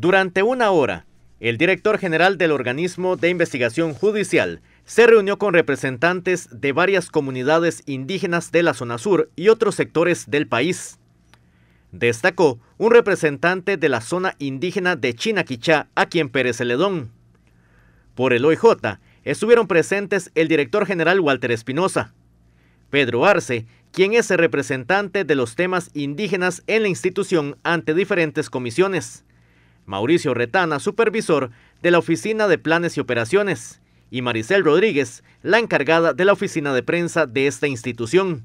Durante una hora, el director general del organismo de investigación judicial se reunió con representantes de varias comunidades indígenas de la zona sur y otros sectores del país. Destacó un representante de la zona indígena de Chinaquichá, a quien Pérez Celedón. Por el OIJ estuvieron presentes el director general Walter Espinosa, Pedro Arce, quien es el representante de los temas indígenas en la institución ante diferentes comisiones, Mauricio Retana, supervisor de la Oficina de Planes y Operaciones, y Maricel Rodríguez, la encargada de la oficina de prensa de esta institución.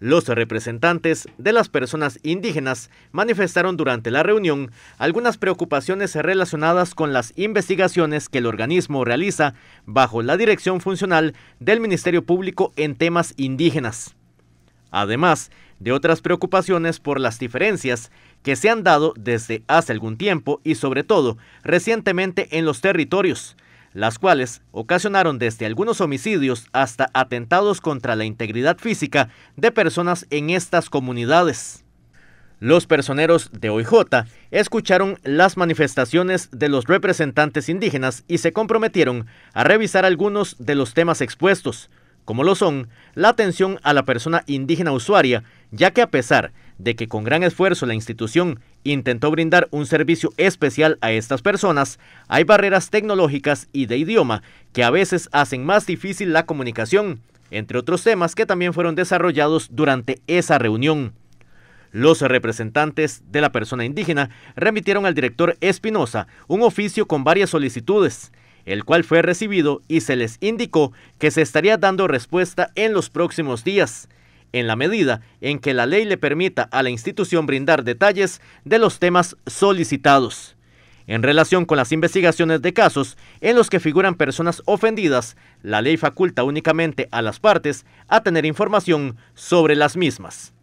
Los representantes de las personas indígenas manifestaron durante la reunión algunas preocupaciones relacionadas con las investigaciones que el organismo realiza bajo la dirección funcional del Ministerio Público en temas indígenas. Además, de otras preocupaciones por las diferencias que se han dado desde hace algún tiempo y sobre todo recientemente en los territorios, las cuales ocasionaron desde algunos homicidios hasta atentados contra la integridad física de personas en estas comunidades. Los personeros de OIJ escucharon las manifestaciones de los representantes indígenas y se comprometieron a revisar algunos de los temas expuestos, como lo son la atención a la persona indígena usuaria ya que a pesar de que con gran esfuerzo la institución intentó brindar un servicio especial a estas personas, hay barreras tecnológicas y de idioma que a veces hacen más difícil la comunicación, entre otros temas que también fueron desarrollados durante esa reunión. Los representantes de la persona indígena remitieron al director Espinosa un oficio con varias solicitudes, el cual fue recibido y se les indicó que se estaría dando respuesta en los próximos días en la medida en que la ley le permita a la institución brindar detalles de los temas solicitados. En relación con las investigaciones de casos en los que figuran personas ofendidas, la ley faculta únicamente a las partes a tener información sobre las mismas.